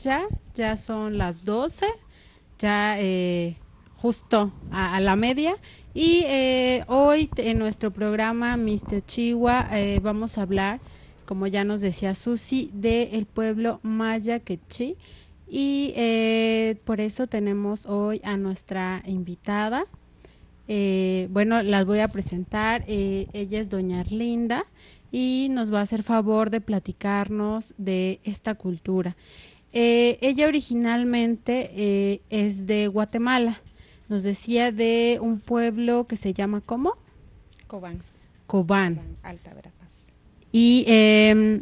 ya, ya son las 12, ya eh, justo a, la media. Y eh, hoy en nuestro programa Mister Chihuahua eh, vamos a hablar, como ya nos decía Susi, del pueblo maya quechí. Y por eso tenemos hoy a nuestra invitada. bueno, las voy a presentar. ella es doña Arlinda y nos va a hacer favor de platicarnos de esta cultura. Eh, ella originalmente eh, es de Guatemala. Nos decía de un pueblo que se llama ¿cómo? Cobán. Cobán. Alta Verapaz. Y em,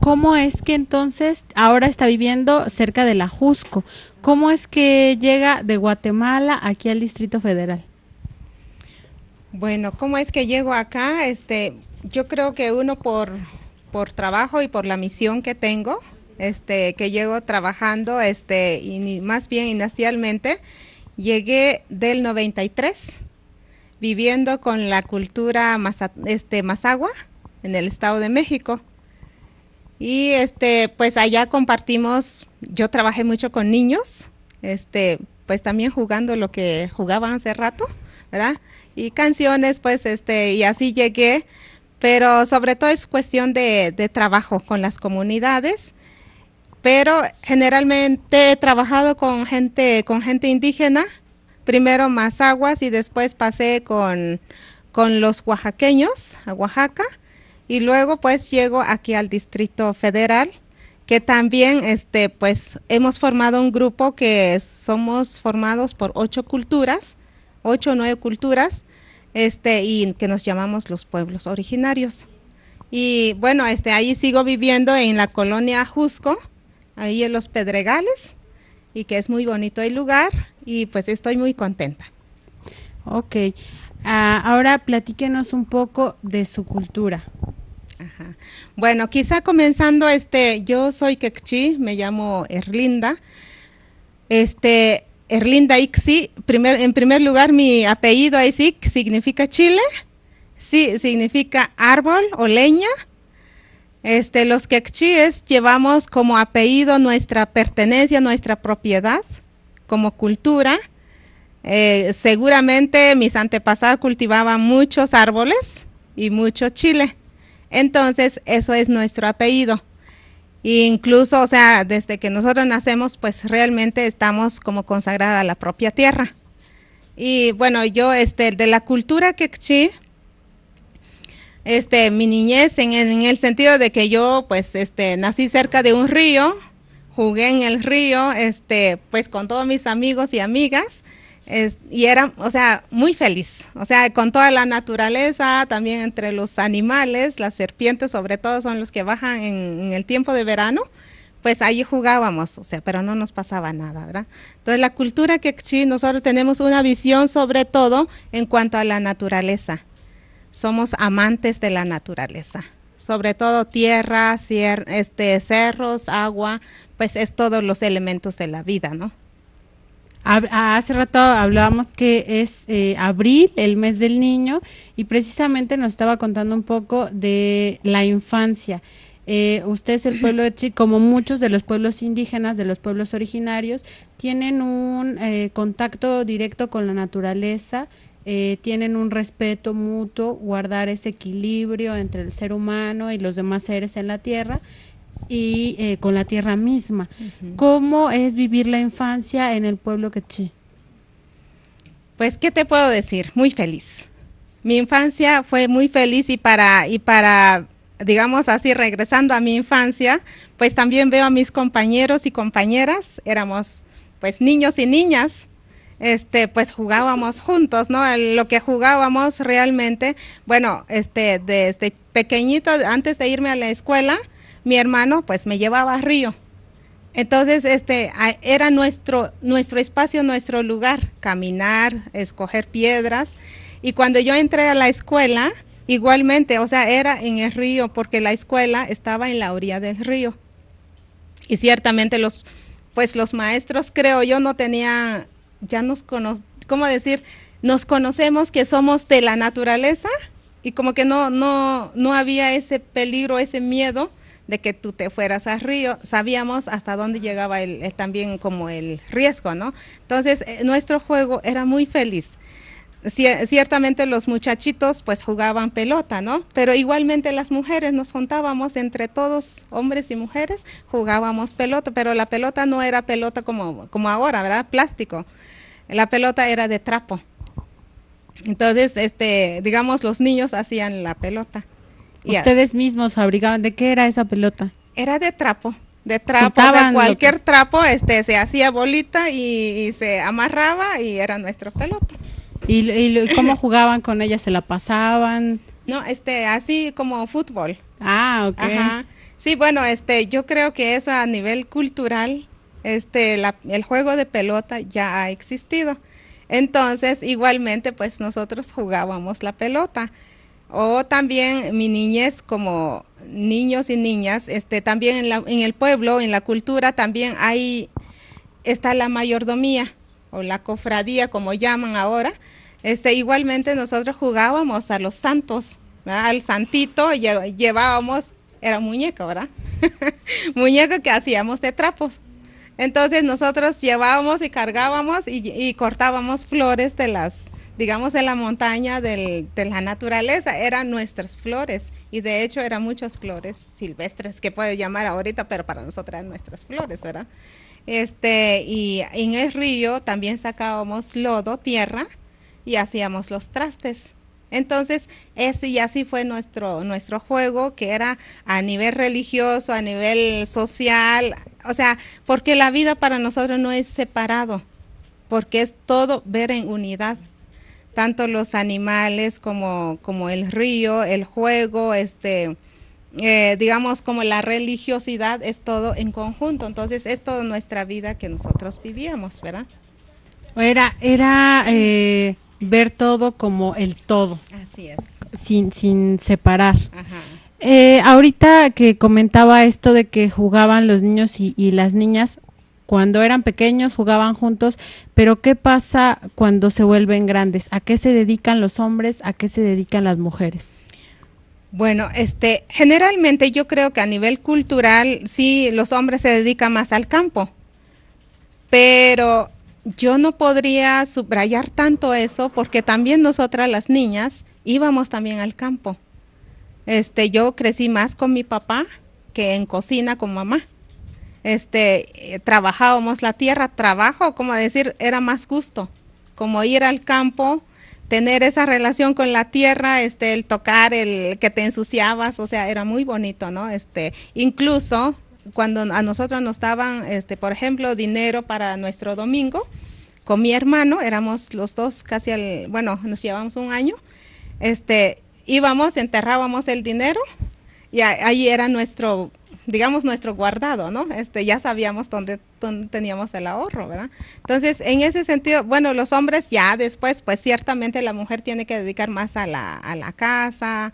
¿cómo es que entonces ahora está viviendo cerca de la Jusco? ¿Cómo es que llega de Guatemala aquí al Distrito Federal? Bueno, ¿cómo es que llego acá? Este, yo creo que uno por, por trabajo y por la misión que tengo, este, que llego trabajando, este, y más bien inicialmente, llegué del 93 viviendo con la cultura este, Mazagua en el Estado de México. Y este, pues allá compartimos, yo trabajé mucho con niños, este, pues también jugando lo que jugaban hace rato, ¿verdad? Y canciones, pues, este, y así llegué, pero sobre todo es cuestión de trabajo con las comunidades pero generalmente he trabajado con gente, con gente indígena, primero aguas y después pasé con, los oaxaqueños a Oaxaca y luego pues llego aquí al Distrito Federal que también este pues hemos formado un grupo que somos formados por ocho culturas, ocho o nueve culturas, este y que nos llamamos los pueblos originarios. Y bueno, este ahí sigo viviendo en la colonia Jusco ahí en los Pedregales y que es muy bonito el lugar y pues estoy muy contenta. Ok, ah, ahora platíquenos un poco de su cultura. Bueno, quizá comenzando, este, yo soy Kekchi, me llamo Erlinda. Este, Erlinda Ixi, en primer lugar mi apellido es significa chile, sí, significa árbol o leña, este, los quechíes llevamos como apellido nuestra pertenencia, nuestra propiedad, como cultura. Eh, seguramente mis antepasados cultivaban muchos árboles y mucho chile. Entonces, eso es nuestro apellido. incluso, o sea, desde que nosotros nacemos, pues realmente estamos como consagrada a la propia tierra. Y bueno, yo, este, de la cultura quechí, este, mi niñez en, el sentido de que yo pues este, nací cerca de un río, jugué en el río, este, pues con todos mis amigos y amigas. y era, o sea, muy feliz, o sea, con toda la naturaleza, también entre los animales, las serpientes sobre todo son los que bajan en, el tiempo de verano, pues allí jugábamos, o sea, pero no nos pasaba nada, ¿verdad? Entonces la cultura que nosotros tenemos una visión sobre todo en cuanto a la naturaleza, somos amantes de la naturaleza, sobre todo tierra, este, cerros, agua, pues es todos los elementos de la vida, ¿no? Ah, hace rato hablábamos que es eh, abril, el mes del niño, y precisamente nos estaba contando un poco de la infancia. Eh, Usted es el pueblo de Chi, como muchos de los pueblos indígenas, de los pueblos originarios, tienen un eh, contacto directo con la naturaleza eh, tienen un respeto mutuo, guardar ese equilibrio entre el ser humano y los demás seres en la tierra y eh, con la tierra misma. ¿Cómo es vivir la infancia en el pueblo quechí? Pues, ¿qué te puedo decir? Muy feliz. Mi infancia fue muy feliz y para, y para digamos así, regresando a mi infancia, pues también veo a mis compañeros y compañeras, éramos pues niños y niñas, este, pues jugábamos juntos, ¿no? Lo que jugábamos realmente, bueno, este, desde pequeñito, antes de irme a la escuela, mi hermano pues me llevaba a Río. Entonces, este, era nuestro, nuestro espacio, nuestro lugar, caminar, escoger piedras. Y cuando yo entré a la escuela, igualmente, o sea, era en el río, porque la escuela estaba en la orilla del río. Y ciertamente los, pues los maestros, creo yo, no tenían ya nos conocemos, ¿cómo decir? Nos conocemos que somos de la naturaleza y como que no, no, no había ese peligro, ese miedo de que tú te fueras al río, sabíamos hasta dónde llegaba el, también como el riesgo, ¿no? Entonces, eh, nuestro juego era muy feliz. Ciertamente los muchachitos pues jugaban pelota, ¿no? Pero igualmente las mujeres nos juntábamos entre todos, hombres y mujeres, jugábamos pelota, pero la pelota no era pelota como, como ahora, ¿verdad? Plástico la pelota era de trapo. Entonces, este, digamos, los niños hacían la pelota. Y ¿Ustedes mismos fabricaban? ¿De qué era esa pelota? Era de trapo. De trapo, cualquier trapo este, se hacía bolita y, se amarraba y era nuestra pelota. ¿Y, y cómo jugaban con ella? ¿Se la pasaban? No, este, así como fútbol. Ah, ok. Ajá. Sí, bueno, este, yo creo que eso a nivel cultural este, el juego de pelota ya ha existido. Entonces, igualmente, pues nosotros jugábamos la pelota. O también mi niñez como niños y niñas, este, también en, el pueblo, en la cultura, también hay, está la mayordomía o la cofradía, como llaman ahora. Este, igualmente nosotros jugábamos a los santos, al santito llevábamos, era muñeca ¿verdad? muñeco que hacíamos de trapos. Entonces nosotros llevábamos y cargábamos y, cortábamos flores de las, digamos, de la montaña, de la naturaleza, eran nuestras flores. Y de hecho eran muchas flores silvestres, que puedo llamar ahorita, pero para nosotras eran nuestras flores, ¿verdad? Este, y en el río también sacábamos lodo, tierra, y hacíamos los trastes. Entonces, ese y así fue nuestro, nuestro juego, que era a nivel religioso, a nivel social, o sea, porque la vida para nosotros no es separado, porque es todo ver en unidad tanto los animales como, como el río, el juego, este, eh, digamos como la religiosidad es todo en conjunto. Entonces es toda nuestra vida que nosotros vivíamos, ¿verdad? Era, era eh, ver todo como el todo. Así es. Sin, sin separar. Ajá. Eh, ahorita que comentaba esto de que jugaban los niños y, las niñas, cuando eran pequeños jugaban juntos, pero ¿qué pasa cuando se vuelven grandes? ¿A qué se dedican los hombres? ¿A qué se dedican las mujeres? Bueno, este, generalmente yo creo que a nivel cultural sí los hombres se dedican más al campo, pero yo no podría subrayar tanto eso porque también nosotras las niñas íbamos también al campo. Este, yo crecí más con mi papá que en cocina con mamá. Este, eh, trabajábamos la tierra, trabajo, como decir, era más gusto, como ir al campo, tener esa relación con la tierra, este, el tocar, el que te ensuciabas, o sea, era muy bonito, ¿no? Este, incluso cuando a nosotros nos daban, este, por ejemplo, dinero para nuestro domingo, con mi hermano, éramos los dos casi al, bueno, nos llevamos un año, este, íbamos, enterrábamos el dinero y ahí era nuestro, digamos, nuestro guardado, ¿no? Este, ya sabíamos dónde, dónde teníamos el ahorro, ¿verdad? Entonces, en ese sentido, bueno, los hombres ya después, pues ciertamente la mujer tiene que dedicar más a la, a la casa,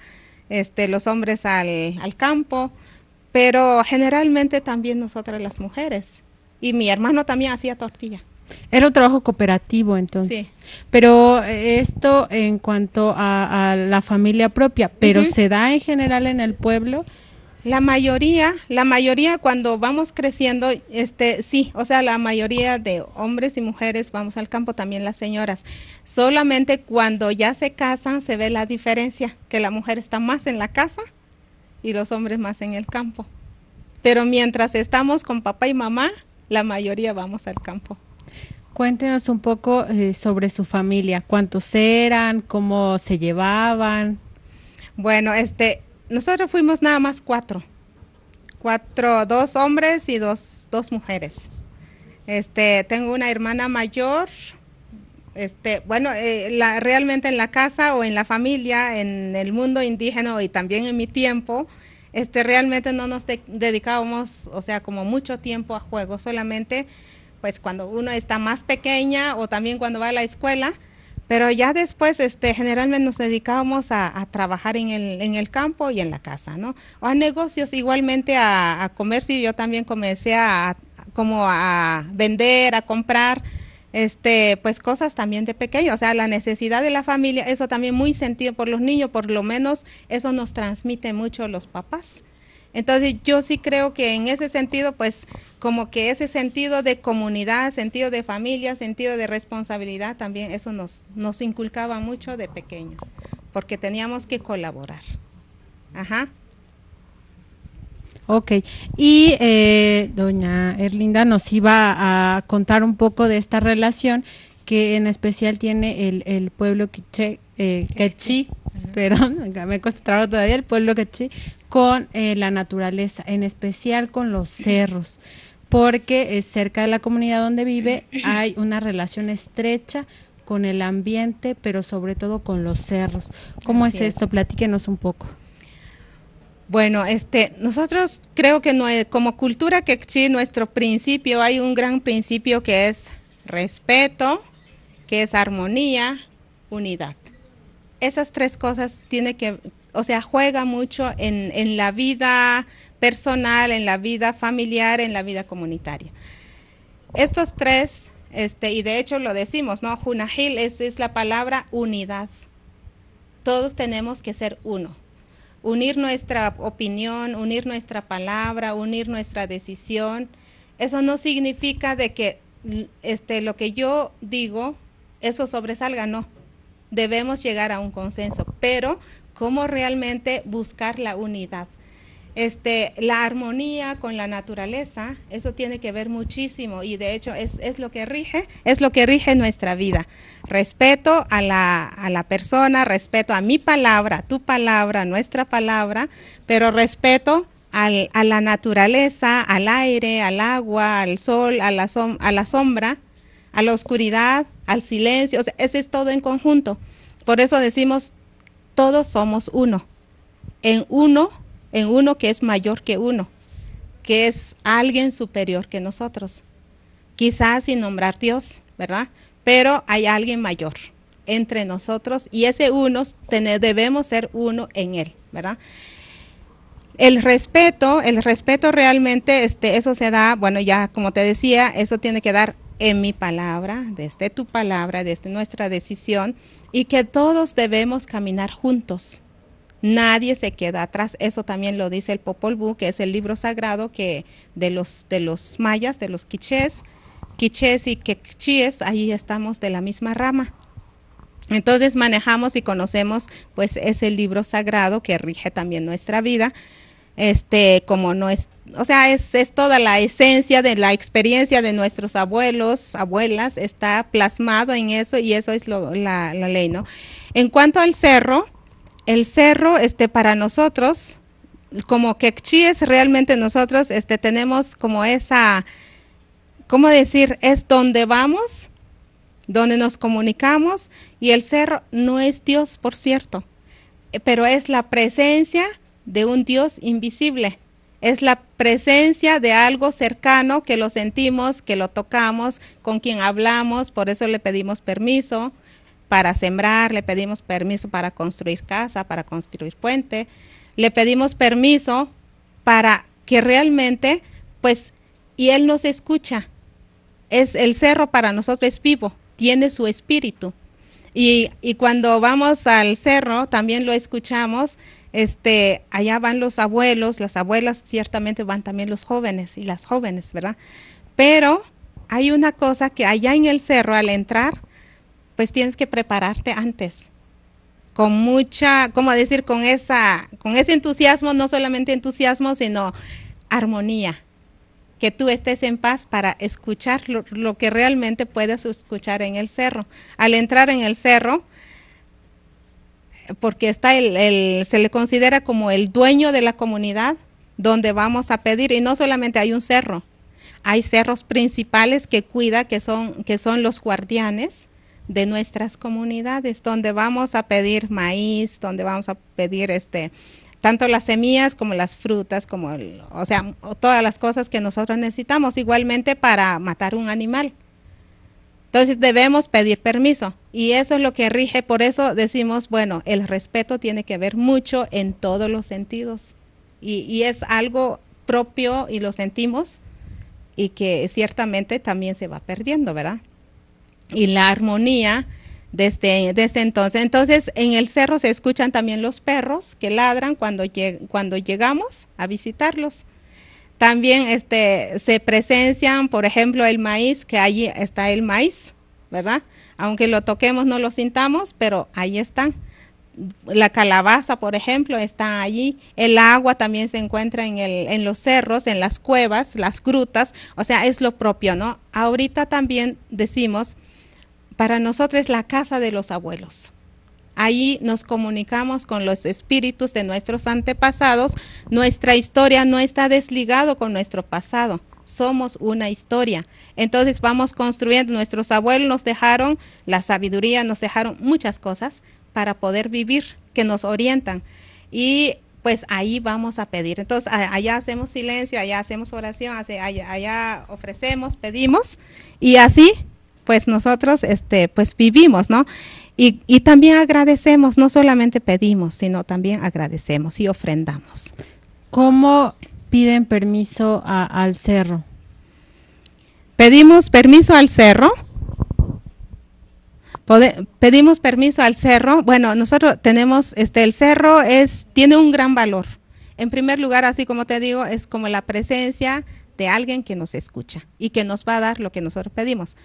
este, los hombres al, al campo, pero generalmente también nosotras las mujeres. Y mi hermano también hacía tortilla. Era un trabajo cooperativo entonces. Sí. Pero eh, esto en cuanto a, la familia propia, pero se da en general en el pueblo. La mayoría, la mayoría cuando vamos creciendo, este, sí, o sea, la mayoría de hombres y mujeres vamos al campo, también las señoras. Solamente cuando ya se casan se ve la diferencia, que la mujer está más en la casa y los hombres más en el campo. Pero mientras estamos con papá y mamá, la mayoría vamos al campo. Cuéntenos un poco eh, sobre su familia, cuántos eran, cómo se llevaban. Bueno, este, nosotros fuimos nada más cuatro, cuatro, dos hombres y dos, mujeres. Este, tengo una hermana mayor, este, bueno, eh, realmente en la casa o en la familia, en el mundo indígena y también en mi tiempo, este, realmente no nos dedicábamos, o sea, como mucho tiempo a juegos, solamente pues cuando uno está más pequeña o también cuando va a la escuela, pero ya después este, generalmente nos dedicábamos a, trabajar en el, campo y en la casa, ¿no? O a negocios, igualmente a, a comercio, yo también comencé a, como a vender, a comprar, este, pues cosas también de pequeño, o sea, la necesidad de la familia, eso también muy sentido por los niños, por lo menos eso nos transmite mucho los papás. Entonces yo sí creo que en ese sentido, pues como que ese sentido de comunidad, sentido de familia, sentido de responsabilidad, también eso nos, nos inculcaba mucho de pequeño, porque teníamos que colaborar. Ajá. Ok, y eh, doña Erlinda nos iba a contar un poco de esta relación que en especial tiene el, el pueblo quiché, eh, quechí, perdón, me he concentrado todavía, el pueblo quechí, con eh, la naturaleza, en especial con los cerros, porque cerca de la comunidad donde vive hay una relación estrecha con el ambiente, pero sobre todo con los cerros. ¿Cómo es esto? Platíquenos un poco. Bueno, este, nosotros creo que como cultura quechí, nuestro principio, hay un gran principio que es respeto, que es armonía, unidad. Esas tres cosas tiene que, o sea, juega mucho en, la vida personal, en la vida familiar, en la vida comunitaria. Estos tres, este, y de hecho lo decimos, ¿no? Junahil es, es la palabra unidad. Todos tenemos que ser uno unir nuestra opinión, unir nuestra palabra, unir nuestra decisión. Eso no significa de que este, lo que yo digo, eso sobresalga, no. Debemos llegar a un consenso, pero cómo realmente buscar la unidad. Este, la armonía con la naturaleza, eso tiene que ver muchísimo y de hecho es, lo que rige, es lo que rige nuestra vida. Respeto a la, a la, persona, respeto a mi palabra, tu palabra, nuestra palabra, pero respeto al, a la naturaleza, al aire, al agua, al sol, a la, a la sombra, a la oscuridad, al silencio, eso es todo en conjunto. Por eso decimos, todos somos uno. En uno en uno que es mayor que uno, que es alguien superior que nosotros. Quizás sin nombrar Dios, ¿verdad? Pero hay alguien mayor entre nosotros y ese uno debemos ser uno en él, ¿verdad? El respeto, el respeto realmente, este, eso se da, bueno, ya como te decía, eso tiene que dar en mi palabra, desde tu palabra, desde nuestra decisión, y que todos debemos caminar juntos, Nadie se queda atrás. Eso también lo dice el Popol Vuh, que es el libro sagrado que de los, de los mayas, de los quichés, quichés y quechíes, ahí estamos de la misma rama. Entonces manejamos y conocemos pues ese libro sagrado que rige también nuestra vida. Este, como no es, o sea, es, toda la esencia de la experiencia de nuestros abuelos, abuelas, está plasmado en eso y eso es la, la ley, ¿no? En cuanto al cerro, el cerro este, para nosotros, como es realmente nosotros este, tenemos como esa, ¿cómo decir? Es donde vamos, donde nos comunicamos, y el cerro no es Dios, por cierto, pero es la presencia de un Dios invisible. Es la presencia de algo cercano que lo sentimos, que lo tocamos, con quien hablamos, por eso le pedimos permiso para sembrar, le pedimos permiso para construir casa, para construir puente, le pedimos permiso para que realmente, pues, y Él nos escucha. Es el cerro para nosotros es vivo, tiene su espíritu. Y, cuando vamos al cerro, también lo escuchamos, este, allá van los abuelos, las abuelas, ciertamente van también los jóvenes y las jóvenes, ¿verdad? Pero hay una cosa que allá en el cerro al entrar, pues tienes que prepararte antes. Con mucha, como decir, con esa, con ese entusiasmo, no solamente entusiasmo, sino armonía. Que tú estés en paz para escuchar lo, que realmente puedes escuchar en el cerro. Al entrar en el cerro, porque está se le considera como el dueño de la comunidad donde vamos a pedir y no solamente hay un cerro, hay cerros principales que cuida que son que son los guardianes de nuestras comunidades, donde vamos a pedir maíz, donde vamos a pedir este tanto las semillas como las frutas, como o sea, todas las cosas que nosotros necesitamos, igualmente para matar un animal. Entonces debemos pedir permiso y eso es lo que rige, por eso decimos, bueno, el respeto tiene que ver mucho en todos los sentidos y, y es algo propio y lo sentimos y que ciertamente también se va perdiendo, ¿verdad? y la armonía desde, desde entonces. Entonces, en el cerro se escuchan también los perros que ladran cuando, cuando llegamos a visitarlos. También este, se presencian, por ejemplo, el maíz, que allí está el maíz, ¿verdad? Aunque lo toquemos, no lo sintamos, pero ahí están. La calabaza, por ejemplo, está allí. El agua también se encuentra en, en los cerros, en las cuevas, las grutas, o sea, es lo propio, ¿no? Ahorita también decimos para nosotros es la casa de los abuelos. Ahí nos comunicamos con los espíritus de nuestros antepasados. Nuestra historia no está desligado con nuestro pasado. Somos una historia. Entonces vamos construyendo. Nuestros abuelos nos dejaron la sabiduría, nos dejaron muchas cosas para poder vivir, que nos orientan. Y pues ahí vamos a pedir. Entonces allá hacemos silencio, allá hacemos oración, allá ofrecemos, pedimos. Y así pues nosotros este, pues vivimos, ¿no? Y, también agradecemos, no solamente pedimos, sino también agradecemos y ofrendamos. ¿Cómo piden permiso al cerro? Pedimos permiso al cerro. pedimos permiso al cerro. Bueno, nosotros tenemos, este, el cerro es, tiene un gran valor. En primer lugar, así como te digo, es como la presencia de alguien que nos escucha y que nos va a dar lo que nosotros pedimos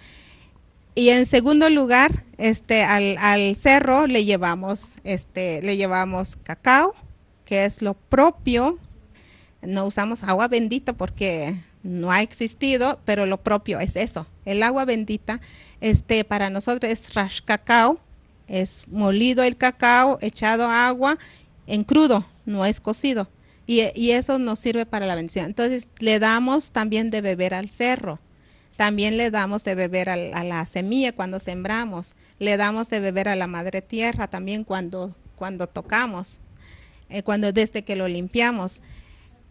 y en segundo lugar, este, al, cerro le llevamos, este, le llevamos cacao, que es lo propio. No usamos agua bendita porque no ha existido, pero lo propio es eso. El agua bendita, este, para nosotros es rash cacao, es molido el cacao, echado agua en crudo, no es cocido. Y, y eso nos sirve para la bendición. Entonces le damos también de beber al cerro. También le damos de beber a, la semilla cuando sembramos, le damos de beber a la madre tierra también cuando, cuando tocamos, eh, cuando desde que lo limpiamos.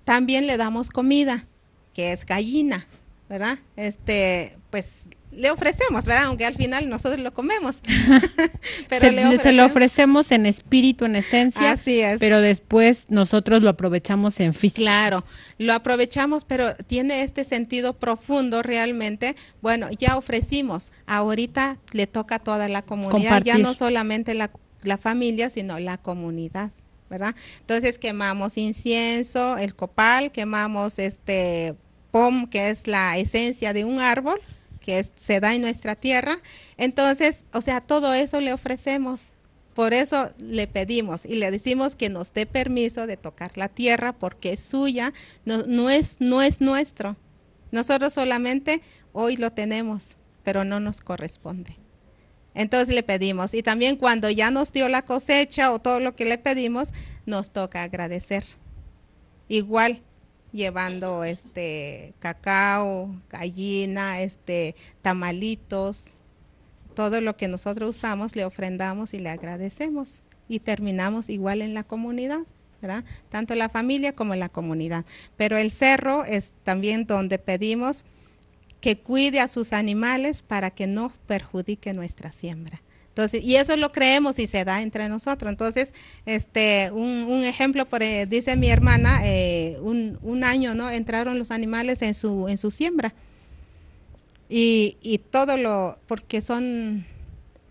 También le damos comida, que es gallina, ¿verdad? Este, pues le ofrecemos, ¿verdad? Aunque al final nosotros lo comemos. se, lo ofrecemos en espíritu, en esencia. Así es. Pero después nosotros lo aprovechamos en físico. Claro, lo aprovechamos, pero tiene este sentido profundo realmente. Bueno, ya ofrecimos. Ahorita le toca a toda la comunidad, ya no solamente la, la familia, sino la comunidad. ¿verdad? Entonces quemamos incienso, el copal, quemamos este pom, que es la esencia de un árbol, que se da en nuestra tierra. Entonces, o sea, todo eso le ofrecemos. Por eso le pedimos y le decimos que nos dé permiso de tocar la tierra porque es suya, no, no, es, no es nuestro. Nosotros solamente hoy lo tenemos, pero no nos corresponde. Entonces le pedimos. Y también cuando ya nos dio la cosecha o todo lo que le pedimos, nos toca agradecer. Igual, llevando este cacao, gallina, este tamalitos, todo lo que nosotros usamos le ofrendamos y le agradecemos y terminamos igual en la comunidad. Tanto la familia como la comunidad. Pero el cerro es también donde pedimos que cuide a sus animales para que no perjudique nuestra siembra y eso lo creemos y se da entre nosotros. Entonces, este, un, ejemplo, eh, dice mi hermana, eh, un, año, ¿no? Entraron los animales en su, siembra. Y, y todo lo, porque son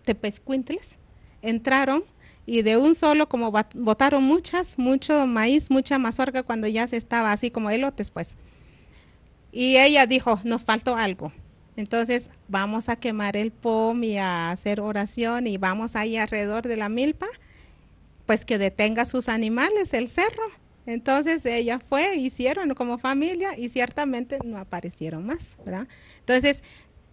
tepezcuintles, entraron y de un solo como botaron muchas, mucho maíz, mucha mazorca cuando ya se estaba así como elotes pues. Y ella dijo, nos faltó algo. Entonces vamos a quemar el POM y a hacer oración y vamos ahí alrededor de la milpa, pues que detenga sus animales, el cerro. Entonces ella fue, hicieron como familia y ciertamente no aparecieron más, ¿verdad? Entonces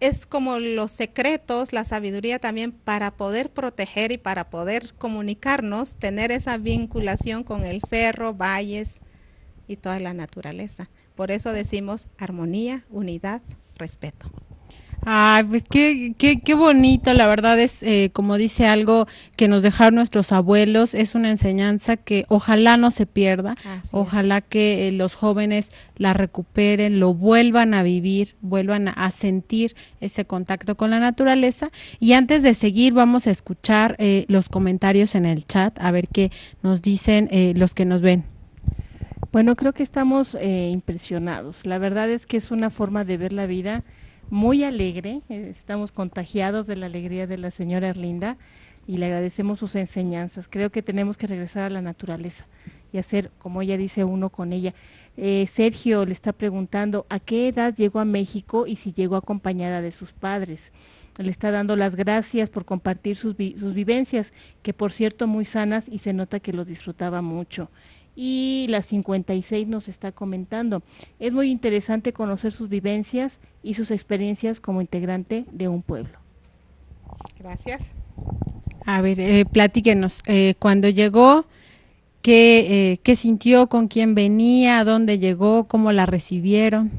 es como los secretos, la sabiduría también para poder proteger y para poder comunicarnos, tener esa vinculación con el cerro, valles y toda la naturaleza. Por eso decimos armonía, unidad, respeto. Ay, pues qué, qué, qué, bonito, la verdad es, eh, como dice algo que nos dejaron nuestros abuelos, es una enseñanza que ojalá no se pierda, ojalá que eh, los jóvenes la recuperen, lo vuelvan a vivir, vuelvan a sentir ese contacto con la naturaleza. Y antes de seguir, vamos a escuchar eh, los comentarios en el chat, a ver qué nos dicen los que nos ven. Bueno, creo que estamos impresionados. La verdad es que es una forma de ver la vida muy alegre, eh, estamos contagiados de la alegría de la señora Erlinda y le agradecemos sus enseñanzas. Creo que tenemos que regresar a la naturaleza y hacer, como ella dice, uno con ella. Eh, Sergio le está preguntando a qué edad llegó a México y si llegó acompañada de sus padres. Le está dando las gracias por compartir sus, sus vivencias, que por cierto muy sanas y se nota que lo disfrutaba mucho y la 56 nos está comentando. Es muy interesante conocer sus vivencias y sus experiencias como integrante de un pueblo. Gracias. A ver, eh, platíquenos, eh, cuando llegó, ¿qué, eh, ¿qué sintió? ¿Con quién venía? ¿Dónde llegó? ¿Cómo la recibieron?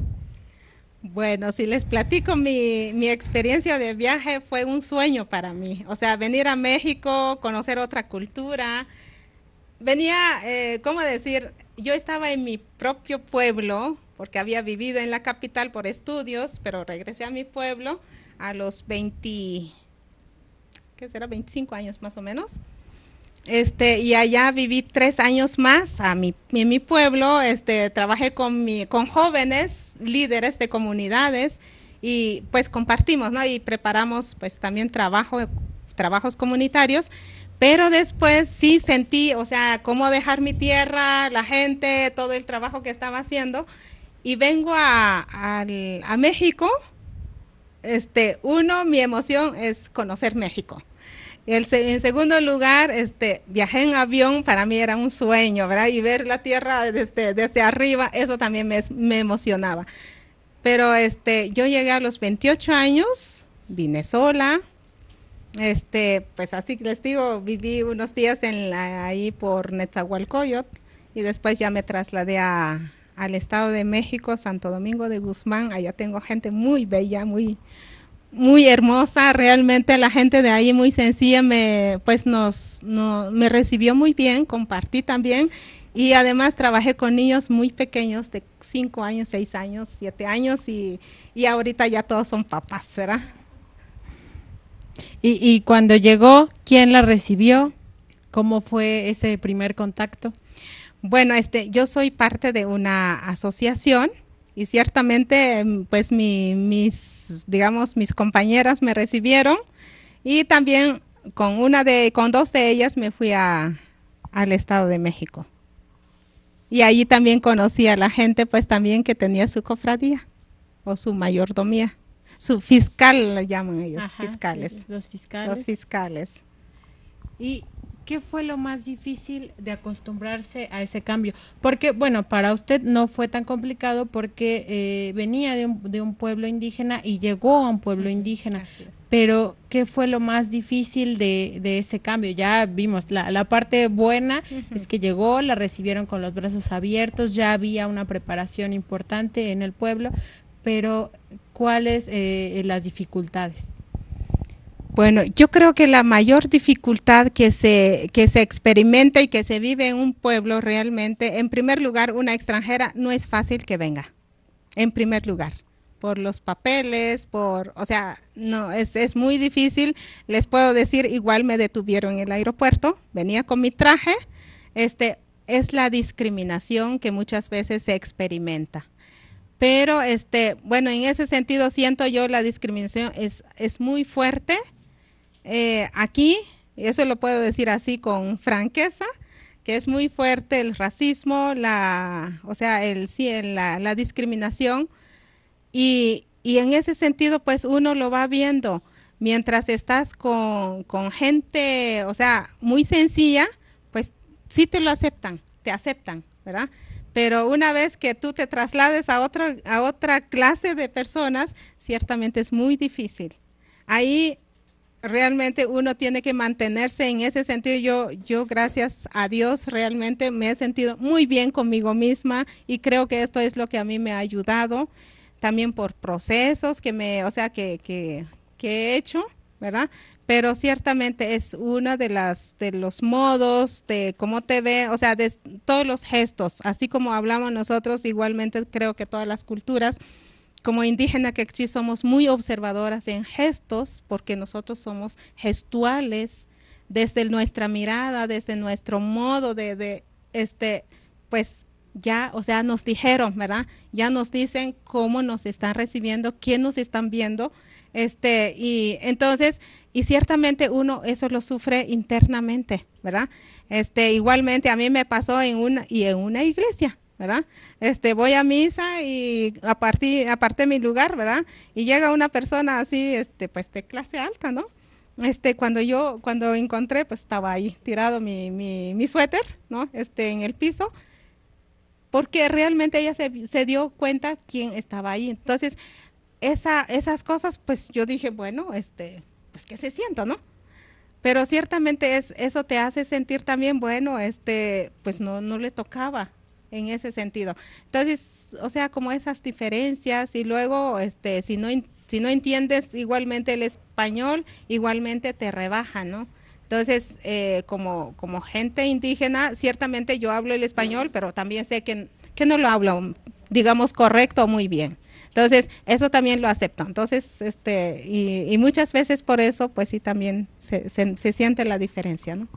Bueno, si les platico mi, mi, experiencia de viaje fue un sueño para mí, o sea, venir a México, conocer otra cultura, venía, eh, ¿cómo decir? Yo estaba en mi propio pueblo, porque había vivido en la capital por estudios, pero regresé a mi pueblo a los 20, ¿qué será? 25 años más o menos. Este, y allá viví tres años más a mi, en mi pueblo, este, trabajé con, mi, con jóvenes, líderes de comunidades, y pues compartimos, ¿no? Y preparamos pues también trabajo, trabajos comunitarios pero después sí sentí, o sea, cómo dejar mi tierra, la gente, todo el trabajo que estaba haciendo. Y vengo a, México. Este, uno, mi emoción es conocer México. El, en segundo lugar, este, viajé en avión, para mí era un sueño, ¿verdad? Y ver la tierra desde, arriba, eso también me, me emocionaba. Pero este, yo llegué a los 28 años, vine sola, este, pues así les digo, viví unos días en ahí por Netzahualcoyot y después ya me trasladé al Estado de México, Santo Domingo de Guzmán. Allá tengo gente muy bella, muy, muy hermosa. Realmente la gente de ahí muy sencilla me, pues nos, me recibió muy bien, compartí también y además trabajé con niños muy pequeños, de 5 años, 6 años, 7 años, y, y, ahorita ya todos son papás, ¿verdad? Y, cuando llegó, ¿quién la recibió? ¿Cómo fue ese primer contacto? Bueno, este, yo soy parte de una asociación y ciertamente, em, pues mis, digamos, mis compañeras me recibieron y también con una de, con dos de ellas me fui a, al Estado de México. Y allí también conocí a la gente, pues también que tenía su cofradía o su mayordomía su fiscal le llaman ellos, fiscales. Los fiscales. Los fiscales. ¿Y qué fue lo más difícil de acostumbrarse a ese cambio? Porque, bueno, para usted no fue tan complicado porque eh, venía de un, de un, pueblo indígena y llegó a un pueblo indígena. Pero, ¿qué fue lo más difícil de, ese cambio? Ya vimos, la, la parte buena es que llegó, la recibieron con los brazos abiertos, ya había una preparación importante en el pueblo, pero cuáles eh, las dificultades? Bueno, yo creo que la mayor dificultad que se, se experimenta y que se vive en un pueblo realmente, en primer lugar, una extranjera no es fácil que venga, en primer lugar por los papeles, por, o sea, no, es, es, muy difícil. Les puedo decir, igual me detuvieron en el aeropuerto, venía con mi traje. Este, es la discriminación que muchas veces se experimenta. Pero, este, bueno, en ese sentido siento yo la discriminación es, muy fuerte eh, aquí, eso lo puedo decir así con franqueza, que es muy fuerte el racismo, la, o sea, el, la, la discriminación. Y, en ese sentido, pues uno lo va viendo mientras estás con, con gente, o sea, muy sencilla, pues sí te lo aceptan, te aceptan, ¿verdad? Pero una vez que tú te traslades a, otro, a otra clase de personas, ciertamente es muy difícil. Ahí realmente uno tiene que mantenerse en ese sentido. Yo, yo gracias a Dios, realmente me he sentido muy bien conmigo misma y creo que esto es lo que a mí me ha ayudado. También por procesos que me, o sea, que he hecho, ¿verdad? pero ciertamente es una de las de los modos de cómo te ve, o sea, de todos los gestos, así como hablamos nosotros, igualmente creo que todas las culturas como indígena que sí somos muy observadoras en gestos, porque nosotros somos gestuales desde nuestra mirada, desde nuestro modo de, este, pues ya, o sea, nos dijeron, ¿verdad? Ya nos dicen cómo nos están recibiendo, quién nos están viendo, este, y entonces, y ciertamente uno eso lo sufre internamente, ¿verdad? Este, igualmente a mí me pasó en una, y en una iglesia, ¿verdad? Este, voy a misa y aparté, mi lugar, ¿verdad? Y llega una persona así, este, pues de clase alta, ¿no? Este, cuando yo, cuando encontré, pues estaba ahí tirado mi, suéter, ¿no? Este, en el piso, porque realmente ella se, se dio cuenta quién estaba ahí. Entonces, esas cosas, pues yo dije, bueno, este, pues que se sienta, ¿no? Pero ciertamente es, eso te hace sentir también, bueno, este, pues no, no le tocaba en ese sentido. Entonces, o sea, como esas diferencias y luego, este, si no, si no entiendes igualmente el español, igualmente te rebaja, ¿no? Entonces, eh, como, gente indígena, ciertamente yo hablo el español, pero también sé que, que no lo hablo, digamos, correcto muy bien. Entonces, eso también lo acepto. Entonces, este, y, muchas veces por eso, pues sí, también se, siente la diferencia, ¿no?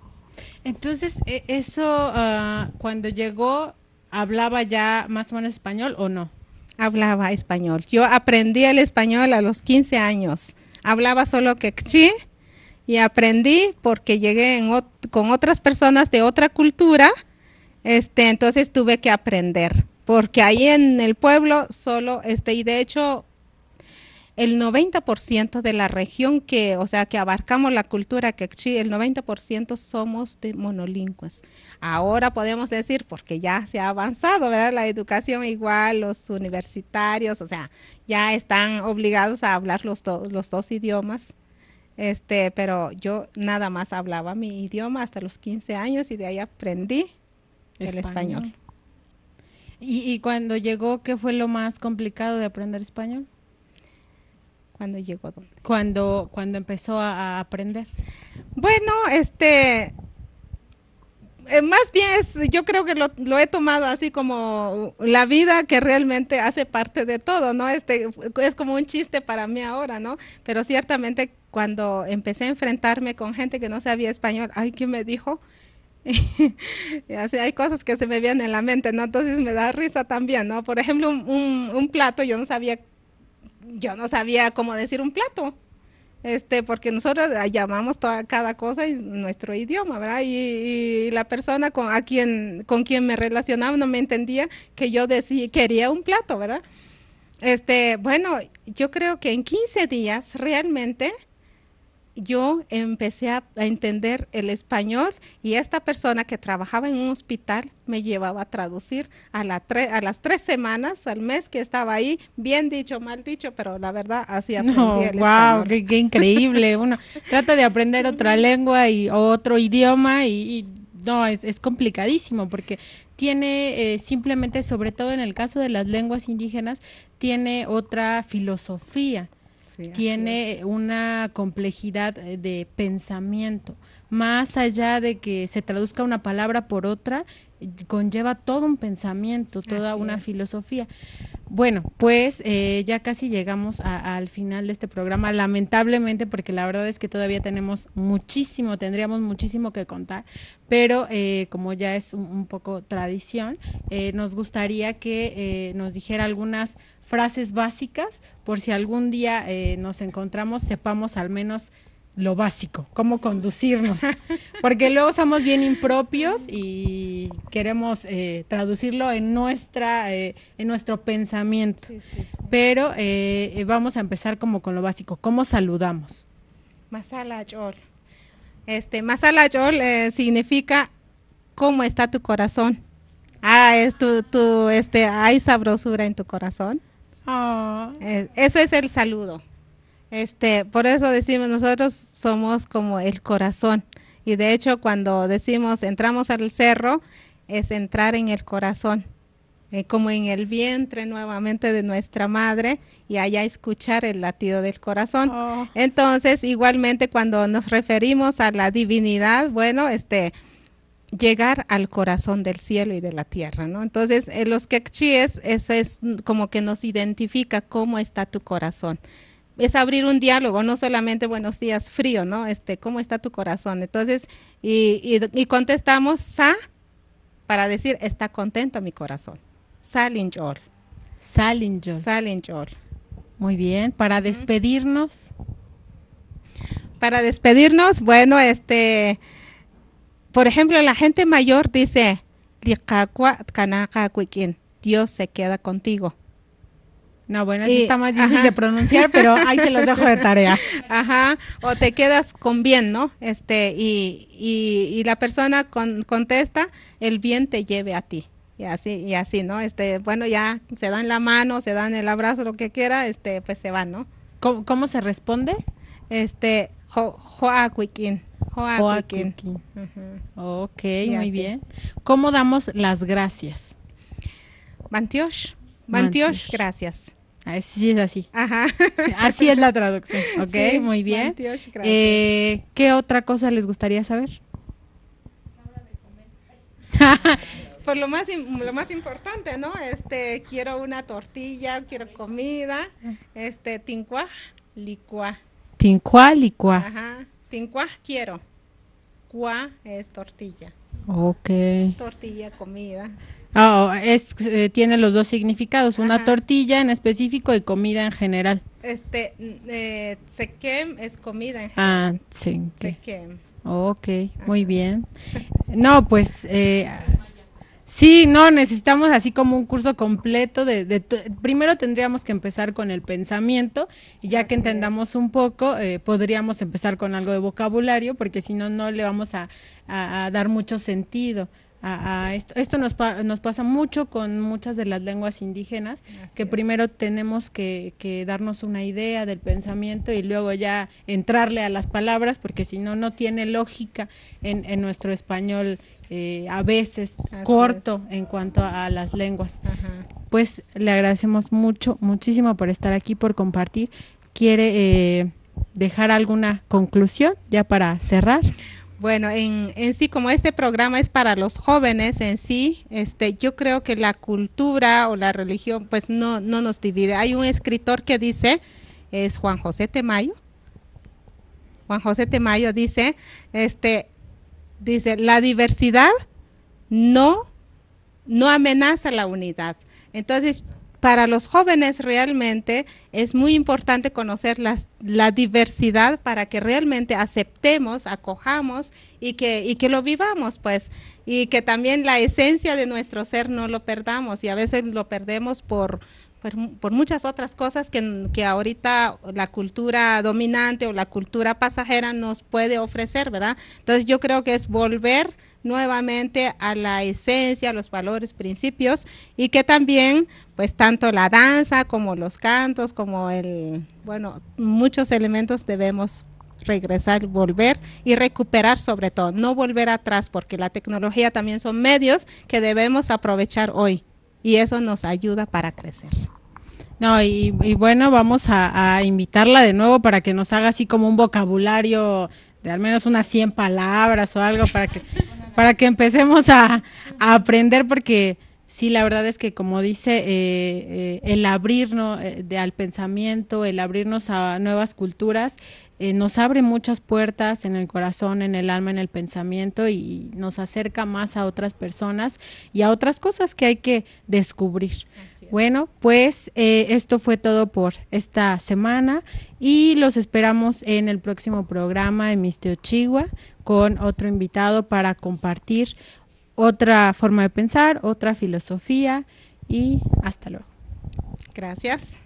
Entonces, e, eso ah, cuando llegó, ¿hablaba ya más o menos español o no? Hablaba español. Yo aprendí el español a los 15 años. Hablaba solo quechí y aprendí porque llegué con otras personas de otra cultura, este, entonces tuve que aprender porque ahí en el pueblo solo, este, y de hecho el 90% de la región que, o sea, que abarcamos la cultura quechí, el 90% somos de monolingües. Ahora podemos decir, porque ya se ha avanzado, ¿verdad? La educación igual, los universitarios, o sea, ya están obligados a hablar los, dos idiomas. Este, pero yo nada más hablaba mi idioma hasta los 15 años y de ahí aprendí el español. ¿Y, cuando llegó, qué fue lo más complicado de aprender español? ¿Cuándo llegó a dónde? Cuando, cuando empezó a, aprender. Bueno, este, eh, más bien es, yo creo que lo, lo, he tomado así como la vida que realmente hace parte de todo, ¿no? Este, es como un chiste para mí ahora, ¿no? Pero ciertamente cuando empecé a enfrentarme con gente que no sabía español, ay, ¿quién me dijo? y así hay cosas que se me vienen en la mente, ¿no? Entonces me da risa también, ¿no? Por ejemplo, un, plato, yo no sabía, yo no sabía cómo decir un plato. Este, porque nosotros ah, llamamos toda, cada cosa en nuestro idioma, ¿verdad? Y, la persona con, a quien, con quien me relacionaba no me entendía que yo decía, quería un plato, ¿verdad? Este, bueno, yo creo que en 15 días realmente yo empecé a, entender el español y esta persona que trabajaba en un hospital me llevaba a traducir a, a las tres semanas al mes que estaba ahí, bien dicho, mal dicho, pero la verdad hacía. aprendí el español. Qué, increíble. Uno trata de aprender otra lengua y otro idioma y, no, es, complicadísimo porque tiene eh, simplemente, sobre todo en el caso de las lenguas indígenas, tiene otra filosofía tiene una complejidad eh, de pensamiento. Más allá de que se traduzca una palabra por otra, eh, conlleva todo un pensamiento, toda una filosofía. Bueno, pues eh, ya casi llegamos al final de este programa, lamentablemente, porque la verdad es que todavía tenemos muchísimo, tendríamos muchísimo que contar, pero eh, como ya es un, poco tradición, eh, nos gustaría que nos dijera algunas frases básicas por si algún día nos encontramos, sepamos al menos lo básico, cómo conducirnos, porque luego somos bien impropios y queremos eh, traducirlo en nuestra, eh, en nuestro pensamiento. Pero eh, vamos a empezar como con lo básico, cómo saludamos. Masala yol. Este masala yol significa cómo está tu corazón. Ah, es tu, tu, este, hay sabrosura en tu corazón. Ah. eso es el saludo. Este, por eso decimos, nosotros somos como el corazón. Y de hecho, cuando decimos entramos al cerro, es entrar en el corazón, eh, como en el vientre nuevamente de nuestra madre, y allá escuchar el latido del corazón. Oh. Entonces, igualmente cuando nos referimos a la divinidad, bueno, este llegar al corazón del cielo y de la tierra, ¿no? Entonces, en los quechíes, eso es como que nos identifica cómo está tu corazón es abrir un diálogo, no solamente buenos días frío, ¿no? Este, ¿cómo está tu corazón? Entonces, y, contestamos sa para decir está contento mi corazón. Yol. Salin Yol. Muy bien, para despedirnos. Para despedirnos, bueno, este, por ejemplo, la gente mayor dice, Dios se queda contigo. No, bueno, así está más difícil de pronunciar, pero ahí se los dejo de tarea. Ajá, o te quedas con bien, ¿no? Este, y, la persona con, contesta, el bien te lleve a ti. Y así, y así, ¿no? Este, bueno, ya se dan la mano, se dan el abrazo, lo que quiera, este, pues se van, ¿no? ¿Cómo, se responde? Este, Joaquín. Joaquín. ok, muy bien. ¿Cómo damos las gracias? Mantiosh. Mantiosh, gracias. Ah, sí es así. Así es la traducción. Ok, muy bien. Eh, ¿Qué otra cosa les gustaría saber? Por pues lo más, lo más importante, ¿no? Este, quiero una tortilla, quiero comida, este, tincuá, licuá. Tincuá, licuá. Ajá. Tincuá quiero. Cuá es tortilla. Ok. Tortilla, comida. Oh, es, eh, tiene los dos significados, una tortilla en específico y comida en general. Este, mm, eh, es comida en ah, general. Ah, sí. Ok, muy bien. No, pues... Eh, Sí, no, necesitamos así como un curso completo de, primero tendríamos que empezar con el pensamiento y ya que entendamos un poco, eh, podríamos empezar con algo de vocabulario porque si no, no le vamos a dar mucho sentido esto. Esto nos, pasa mucho con muchas de las lenguas indígenas, que primero tenemos que, darnos una idea del pensamiento y luego ya entrarle a las palabras, porque si no, no tiene lógica en, nuestro español eh, a veces corto en cuanto a las lenguas. Pues le agradecemos mucho, muchísimo por estar aquí, por compartir. Quiere eh, dejar alguna conclusión ya para cerrar. Bueno, en, sí, como este programa es para los jóvenes en sí, este, yo creo que la cultura o la religión pues no, no nos divide. Hay un escritor que dice, es Juan José Temayo, Juan José Temayo dice, este, dice, la diversidad no, no amenaza la unidad. Entonces, para los jóvenes realmente es muy importante conocer la diversidad para que realmente aceptemos, acojamos y que, y que lo vivamos, pues, y que también la esencia de nuestro ser no lo perdamos y a veces lo perdemos por, pues, por, muchas otras cosas que, que, ahorita la cultura dominante o la cultura pasajera nos puede ofrecer, ¿verdad? Entonces yo creo que es volver nuevamente a la esencia, a los valores, principios y que también pues tanto la danza como los cantos, como el, bueno, muchos elementos debemos regresar, volver y recuperar sobre todo, no volver atrás porque la tecnología también son medios que debemos aprovechar hoy y eso nos ayuda para crecer. No, y, bueno, vamos a, invitarla de nuevo para que nos haga así como un vocabulario de al menos unas 100 palabras o algo para que, para que empecemos a aprender porque sí, la verdad es que como dice, eh, eh, el abrirnos eh, al pensamiento, el abrirnos a nuevas culturas, nos abre muchas puertas en el corazón, en el alma, en el pensamiento y nos acerca más a otras personas y a otras cosas que hay que descubrir. Bueno, pues esto fue todo por esta semana y los esperamos en el próximo programa de Misteo Chihuahua con otro invitado para compartir otra forma de pensar, otra filosofía y hasta luego. Gracias.